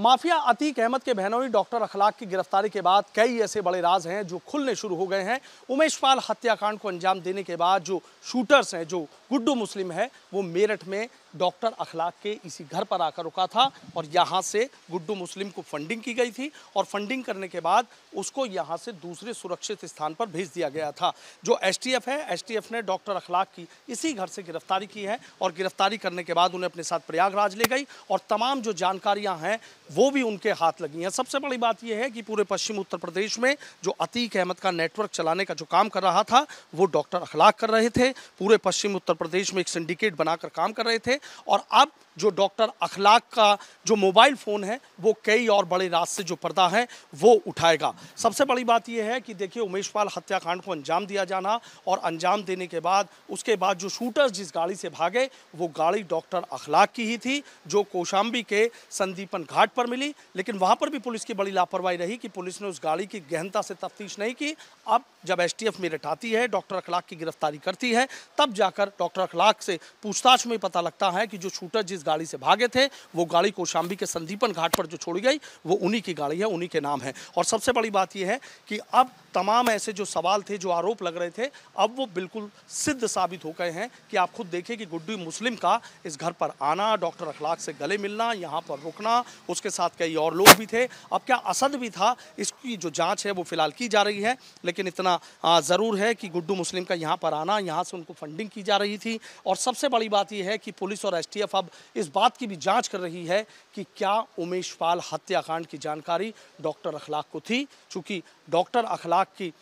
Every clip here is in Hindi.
माफिया अतीक अहमद के बहनोई डॉक्टर अखलाक की गिरफ्तारी के बाद कई ऐसे बड़े राज हैं जो खुलने शुरू हो गए हैं उमेश पाल हत्याकांड को अंजाम देने के बाद जो शूटर्स हैं जो गुड्डू मुस्लिम है वो मेरठ में डॉक्टर अखलाक के इसी घर पर आकर रुका था और यहाँ से गुड्डू मुस्लिम को फंडिंग की गई थी और फंडिंग करने के बाद उसको यहाँ से दूसरे सुरक्षित स्थान पर भेज दिया गया था जो एसटीएफ है एसटीएफ ने डॉक्टर अखलाक की इसी घर से गिरफ्तारी की है और गिरफ्तारी करने के बाद उन्हें अपने साथ प्रयागराज ले गई और तमाम जो जानकारियाँ हैं वो भी उनके हाथ लगी हैं सबसे बड़ी बात यह है कि पूरे पश्चिम उत्तर प्रदेश में जो अतीक अहमद का नेटवर्क चलाने का जो काम कर रहा था वो डॉक्टर अखलाक कर रहे थे पूरे पश्चिम उत्तर प्रदेश में एक सिंडिकेट बनाकर काम कर रहे थे और अब जो डॉक्टर अखलाक का जो मोबाइल फ़ोन है वो कई और बड़े राज से जो पर्दा है वो उठाएगा सबसे बड़ी बात यह है कि देखिए उमेश पाल हत्याकांड को अंजाम दिया जाना और अंजाम देने के बाद उसके बाद जो शूटर्स जिस गाड़ी से भागे वो गाड़ी डॉक्टर अखलाक की ही थी जो कोशाम्बी के संदीपन घाट पर मिली लेकिन वहाँ पर भी पुलिस की बड़ी लापरवाही रही कि पुलिस ने उस गाड़ी की गहनता से तफ्तीश नहीं की अब जब एस टी मेरठ आती है डॉक्टर अखलाक की गिरफ्तारी करती है तब जाकर डॉक्टर अखलाक से पूछताछ में पता लगता है कि जो शूटर जिस गाड़ी से भागे थे वो गाड़ी कोशाम्बी के संदीपन घाट पर जो छोड़ी गई वो उन्हीं की गाड़ी है उन्हीं के नाम है और सबसे बड़ी बात यह है कि अब तमाम ऐसे जो सवाल थे जो आरोप लग रहे थे अब वो बिल्कुल सिद्ध साबित हो गए हैं कि आप खुद देखें कि गुड्डू मुस्लिम का इस घर पर आना डॉक्टर अखलाक से गले मिलना यहाँ पर रुकना उसके साथ कई और लोग भी थे अब क्या असद भी था इसकी जो जांच है वो फिलहाल की जा रही है लेकिन इतना ज़रूर है कि गुड्डू मुस्लिम का यहाँ पर आना यहाँ से उनको फंडिंग की जा रही थी और सबसे बड़ी बात यह है कि पुलिस और एसटीएफ अब इस बात की भी जांच कर रही है कि क्या उमेश पाल हत्याकांड की जानकारी डॉक्टर अखलाक को थी चूँकि डॉक्टर अखलाक की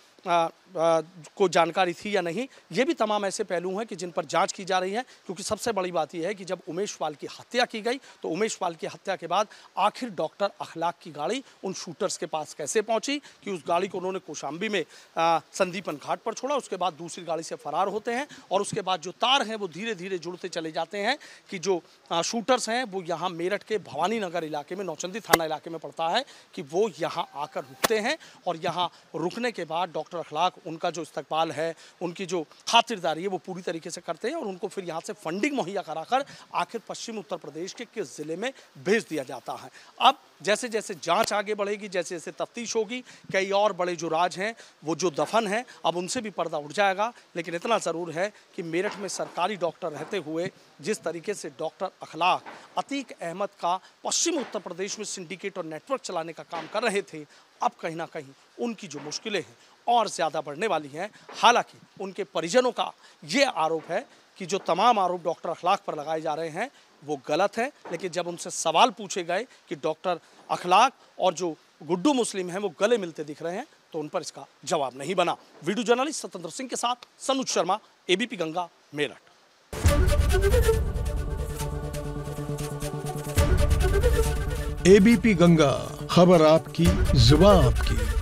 को जानकारी थी या नहीं ये भी तमाम ऐसे पहलू हैं कि जिन पर जांच की जा रही है क्योंकि सबसे बड़ी बात यह है कि जब उमेश पाल की हत्या की गई तो उमेश पाल की हत्या के बाद आखिर डॉक्टर अखलाक की गाड़ी उन शूटर्स के पास कैसे पहुंची कि उस गाड़ी को उन्होंने कोशाम्बी में संदीपन घाट पर छोड़ा उसके बाद दूसरी गाड़ी से फरार होते हैं और उसके बाद जो तार हैं वो धीरे धीरे जुड़ते चले जाते हैं कि जो शूटर्स हैं वो यहाँ मेरठ के भवानी नगर इलाके में नौचंदी थाना इलाके में पड़ता है कि वो यहाँ आकर रुकते हैं और यहाँ रुकने के बाद डॉक्टर अखलाक उनका जो इस्तकबाल है उनकी जो खातिरदारी है वो पूरी तरीके से करते हैं और उनको फिर यहाँ से फंडिंग मुहैया कराकर आखिर पश्चिम उत्तर प्रदेश के किस ज़िले में भेज दिया जाता है अब जैसे जैसे जांच आगे बढ़ेगी जैसे जैसे तफ्तीश होगी कई और बड़े जो राज हैं वो जो दफन हैं अब उनसे भी पर्दा उठ जाएगा लेकिन इतना ज़रूर है कि मेरठ में सरकारी डॉक्टर रहते हुए जिस तरीके से डॉक्टर अखलाक अतीक अहमद का पश्चिम उत्तर प्रदेश में सिंडिकेट और नेटवर्क चलाने का काम कर रहे थे अब कहीं ना कहीं उनकी जो मुश्किलें हैं और ज़्यादा बढ़ने वाली हैं हालांकि उनके परिजनों का ये आरोप है कि जो तमाम आरोप डॉक्टर अखलाक पर लगाए जा रहे हैं वो गलत है लेकिन जब उनसे सवाल पूछे गए कि डॉक्टर अखलाक और जो गुड्डू मुस्लिम हैं वो गले मिलते दिख रहे हैं तो उन पर इसका जवाब नहीं बना वीडियो जर्नलिस्ट स्वतंत्र सिंह के साथ सनुज शर्मा एबीपी गंगा मेरठ एबीपी गंगा खबर आपकी जुबा आपकी